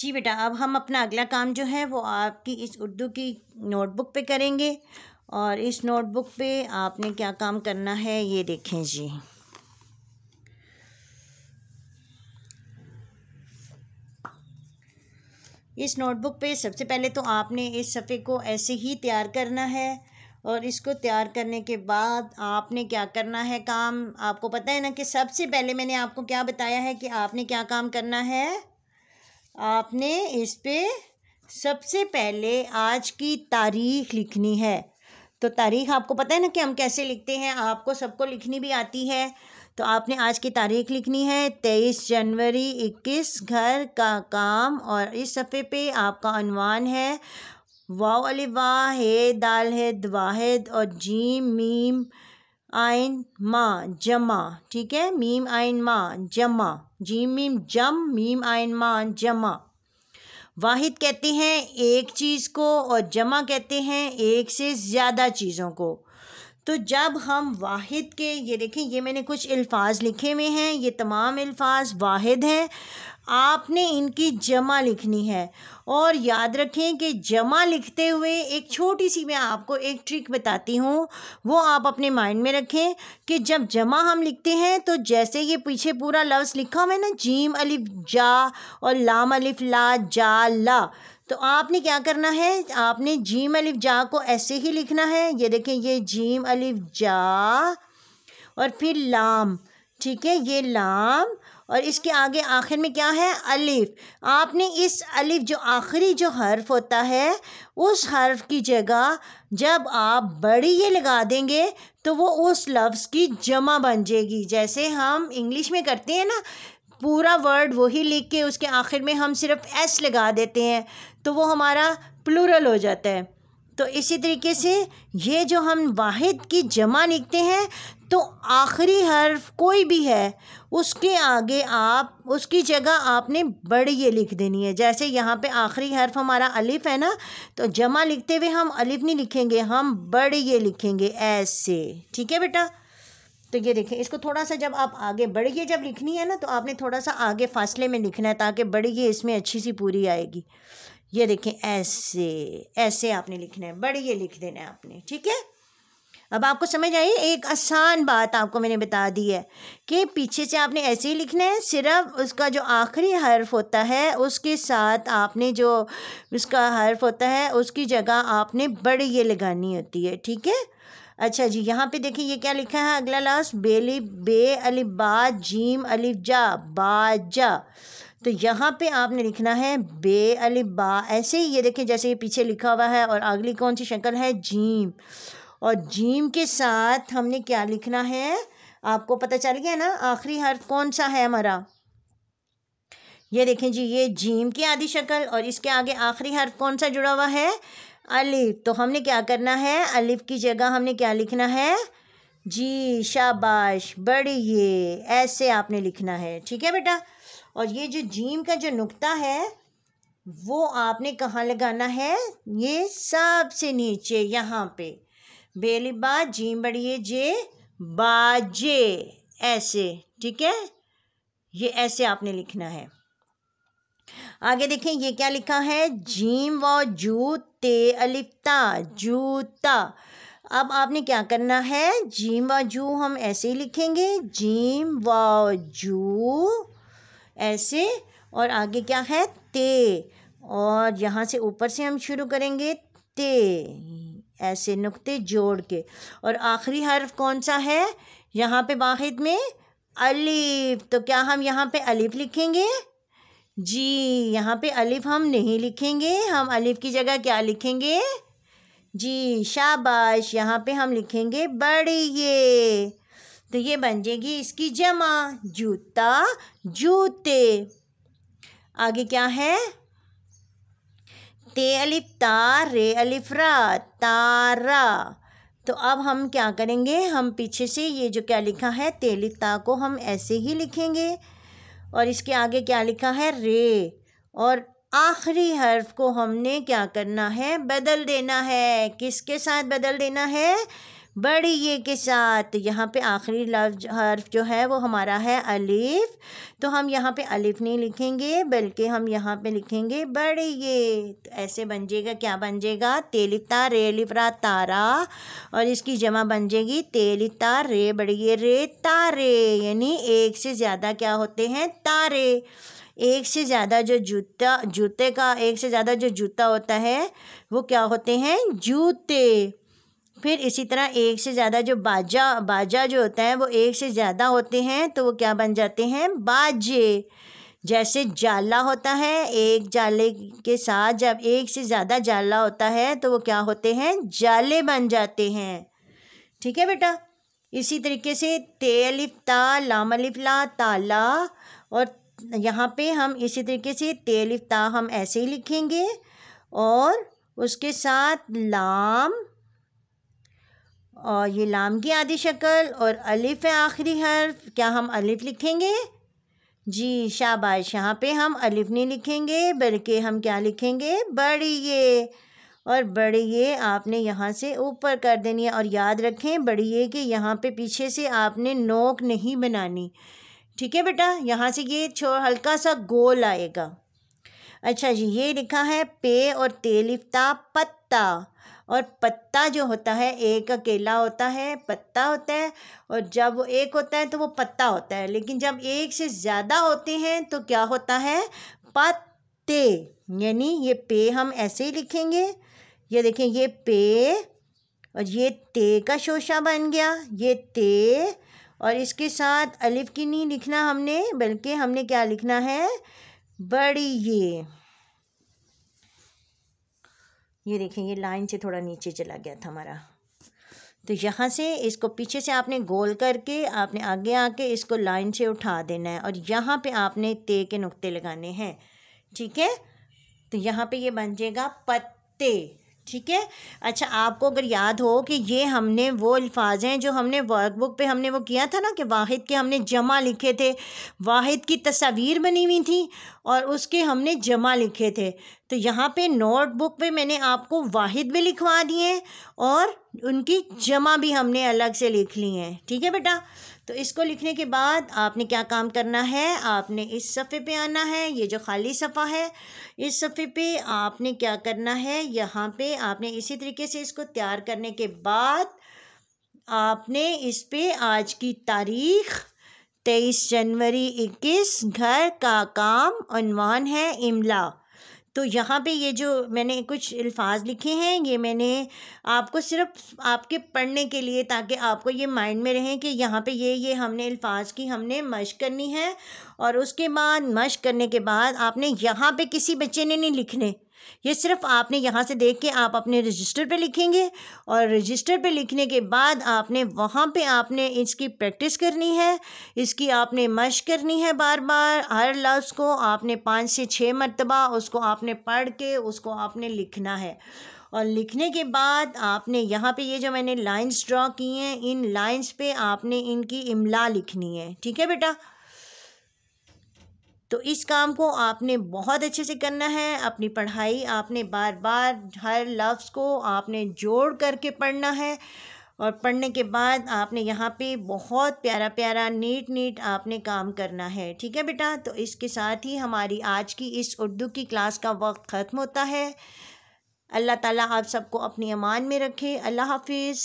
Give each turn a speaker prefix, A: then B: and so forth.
A: जी बेटा अब हम अपना अगला काम जो है वो आपकी इस उर्दू की नोटबुक पे करेंगे और इस नोटबुक पे आपने क्या काम करना है ये देखें जी इस नोटबुक पे सबसे पहले तो आपने इस सफ़े को ऐसे ही तैयार करना है और इसको तैयार करने के बाद आपने क्या करना है काम आपको पता है ना कि सबसे पहले मैंने आपको क्या बताया है कि आपने क्या काम करना है आपने इस पर सबसे पहले आज की तारीख लिखनी है तो तारीख आपको पता है ना कि हम कैसे लिखते हैं आपको सबको लिखनी भी आती है तो आपने आज की तारीख लिखनी है तेईस जनवरी इक्कीस घर का काम और इस सफ़े पे आपका अनवान है वाह अली वाह हे दाल है दवाहद और जीम मीम आयन मा जमा ठीक है मीम आइन मा जमा जीम मीम जम मीम आयन मा जमा वाहिद कहते हैं एक चीज़ को और जमा कहते हैं एक से ज़्यादा चीज़ों को तो जब हम वाहिद के ये देखें ये मैंने कुछ अल्फाज लिखे हुए हैं ये तमाम अल्फाज वाहिद हैं आपने इनकी जमा लिखनी है और याद रखें कि जमा लिखते हुए एक छोटी सी मैं आपको एक ट्रिक बताती हूँ वो आप अपने माइंड में रखें कि जब जमा हम लिखते हैं तो जैसे ये पीछे पूरा लफ्ज़ लिखा हुआ है ना जीम अलिफ जा और लाम अलिफ ला जा ला तो आपने क्या करना है आपने जीम अलिफ जा को ऐसे ही लिखना है ये देखें ये जीम अलिफ जा और फिर लाम ठीक है ये लाम और इसके आगे आखिर में क्या है अलिफ आपने इस अलिफ जो आखिरी जो हर्फ होता है उस हर्फ की जगह जब आप बड़ी ये लगा देंगे तो वो उस लफ्ज़ की जमा बन जाएगी जैसे हम इंग्लिश में करते हैं ना पूरा वर्ड वही लिख के उसके आखिर में हम सिर्फ एस लगा देते हैं तो वो हमारा प्लूरल हो जाता है तो इसी तरीके से ये जो हम वाहिद की जमा लिखते हैं तो आखिरी हर्फ कोई भी है उसके आगे आप उसकी जगह आपने बड़ी ये लिख देनी है जैसे यहाँ पे आखिरी हर्फ हमारा अलिफ़ है ना तो जमा लिखते हुए हम अलिफ़ नहीं लिखेंगे हम बड़ ये लिखेंगे ऐसे ठीक है बेटा तो ये देखें इसको थोड़ा सा जब आप आगे बढ़िए जब लिखनी है ना तो आपने थोड़ा सा आगे फासले में लिखना है ताकि बढ़िए इसमें अच्छी सी पूरी आएगी ये देखें ऐसे ऐसे आपने लिखना है बढ़िए लिख देना है आपने ठीक है अब आपको समझ आई एक आसान बात आपको मैंने बता दी है कि पीछे से आपने ऐसे ही लिखना है सिर्फ उसका जो आखिरी हर्फ होता है उसके साथ आपने जो उसका हर्फ होता है उसकी जगह आपने बड़ी ये लगानी होती है ठीक है अच्छा जी यहाँ पे देखिए ये क्या लिखा है अगला लास्ट बेली बे अली बा जीम अली जा बाजा तो यहाँ पे आपने लिखना है बे अली बा ऐसे ही ये देखिए जैसे ये पीछे लिखा हुआ है और अगली कौन सी शक्ल है जीम और जीम के साथ हमने क्या लिखना है आपको पता चल गया ना आखिरी हर्फ कौन सा है हमारा ये देखें जी ये जीम की आधी शक्ल और इसके आगे आखिरी हर्फ कौन सा जुड़ा हुआ है अलिफ तो हमने क्या करना है अलिफ की जगह हमने क्या लिखना है जी शाबाश बढ़िए ऐसे आपने लिखना है ठीक है बेटा और ये जो जीम का जो नुक्ता है वो आपने कहाँ लगाना है ये सबसे नीचे यहाँ पे बेली बा जीम बढ़िए जे बाजे ऐसे ठीक है ये ऐसे आपने लिखना है आगे देखें ये क्या लिखा है जीम व जूते अलिफ्ता जूता अब आपने क्या करना है जीम व जू हम ऐसे ही लिखेंगे जीम व जू ऐसे और आगे क्या है ते और यहाँ से ऊपर से हम शुरू करेंगे ते ऐसे नुक्ते जोड़ के और आखिरी हर्फ कौन सा है यहाँ पे वाहिद में अलीफ तो क्या हम यहाँ पे अलीफ लिखेंगे जी यहाँ पे अलिफ़ हम नहीं लिखेंगे हम अलिफ़ की जगह क्या लिखेंगे जी शाबाश यहाँ पे हम लिखेंगे बड़ी ये तो ये बन जाएगी इसकी जमा जूता जूते आगे क्या है ते अलिफ तार रे अलिफ रा तारा तो अब हम क्या करेंगे हम पीछे से ये जो क्या लिखा है ता को हम ऐसे ही लिखेंगे और इसके आगे क्या लिखा है रे और आखिरी हर्फ को हमने क्या करना है बदल देना है किसके साथ बदल देना है ये के साथ यहाँ पे आखिरी लफ्ज हर्फ जो है वो हमारा है अलिफ तो हम यहाँ पे अलिफ नहीं लिखेंगे बल्कि हम यहाँ पे लिखेंगे ये तो ऐसे बन जाएगा क्या बन जाएगा तेलिता लिपरा तारा और इसकी जमा बन जाएगी तेलिता रे ये रे तारे यानी एक से ज़्यादा क्या होते हैं तारे एक से ज़्यादा जो जूता जूते का एक से ज़्यादा जो जूता होता है वो क्या होते हैं जूते फिर इसी तरह एक से ज़्यादा जो बाजा बाजा जो होता है वो एक से ज़्यादा होते हैं तो वो क्या बन जाते हैं बाजे जैसे जाला होता है एक जाले के साथ जब एक से ज़्यादा जाला होता है तो वो क्या होते हैं जाले बन जाते हैं ठीक है बेटा इसी तरीके से ते अलिफ ता लाम अलिफ ला ताला और यहाँ पे हम इसी तरीके से ते अलिफ ता हम ऐसे ही लिखेंगे और उसके साथ लाम और ये लाम की आधी शक्ल और अलिफ़ है आखिरी हर्फ क्या हम अलिफ़ लिखेंगे जी शाबाश यहाँ पे हम अलिफ नहीं लिखेंगे बल्कि हम क्या लिखेंगे बड़ी ये और बड़ी ये आपने यहाँ से ऊपर कर देनी है और याद रखें बड़ी ये कि यहाँ पे पीछे से आपने नोक नहीं बनानी ठीक है बेटा यहाँ से ये छो हल्का सा गोल आएगा अच्छा जी ये लिखा है पे और तेलिफ्ता पत्ता और पत्ता जो होता है एक अकेला होता है पत्ता होता है और जब एक होता है तो वो पत्ता होता है लेकिन जब एक से ज़्यादा होते हैं तो क्या होता है पत्ते यानी ये पे हम ऐसे ही लिखेंगे ये देखें ये पे और ये ते का शोशा बन गया ये ते और इसके साथ अलिफ की नहीं लिखना हमने बल्कि हमने क्या लिखना है बड़ी ये ये देखें ये लाइन से थोड़ा नीचे चला गया था हमारा तो यहाँ से इसको पीछे से आपने गोल करके आपने आगे आके इसको लाइन से उठा देना है और यहाँ पे आपने ते के नुक्ते लगाने हैं ठीक है तो यहाँ पे ये बन जाएगा पत्ते ठीक है अच्छा आपको अगर याद हो कि ये हमने वो अल्फाज हैं जो हमने वर्कबुक पे हमने वो किया था ना कि वाहिद के हमने जमा लिखे थे वाहिद की तस्वीर बनी हुई थी और उसके हमने जमा लिखे थे तो यहाँ पे नोटबुक पे मैंने आपको वाहिद भी लिखवा दिए और उनकी जमा भी हमने अलग से लिख ली हैं ठीक है बेटा तो इसको लिखने के बाद आपने क्या काम करना है आपने इस सफ़े पे आना है ये जो खाली सफ़ा है इस सफ़े पे आपने क्या करना है यहाँ पे आपने इसी तरीके से इसको तैयार करने के बाद आपने इस पे आज की तारीख़ तेईस जनवरी इक्कीस घर का काम अनवान है इमला तो यहाँ पे ये जो मैंने कुछ अल्फाज लिखे हैं ये मैंने आपको सिर्फ आपके पढ़ने के लिए ताकि आपको ये माइंड में रहें कि यहाँ पे ये ये हमने अल्फाज की हमने मश करनी है और उसके बाद मश करने के बाद आपने यहाँ पे किसी बच्चे ने नहीं लिखने ये सिर्फ आपने यहाँ से देख के आप अपने रजिस्टर पे लिखेंगे और रजिस्टर पे लिखने के बाद आपने वहाँ पे आपने इसकी प्रैक्टिस करनी है इसकी आपने मश करनी है बार बार हर लफ्ज़ को आपने पाँच से छः मरतबा उसको आपने पढ़ के उसको आपने लिखना है और लिखने के बाद आपने यहाँ पे ये जो मैंने लाइंस ड्रॉ की हैं इन लाइंस पे आपने इनकी इमला लिखनी है ठीक है बेटा तो इस काम को आपने बहुत अच्छे से करना है अपनी पढ़ाई आपने बार बार हर लफ्ज़ को आपने जोड़ करके पढ़ना है और पढ़ने के बाद आपने यहाँ पे बहुत प्यारा प्यारा नीट नीट आपने काम करना है ठीक है बेटा तो इसके साथ ही हमारी आज की इस उर्दू की क्लास का वक्त ख़त्म होता है अल्लाह ताला आप सबको अपनी अमान में रखे अल्लाह हाफिज़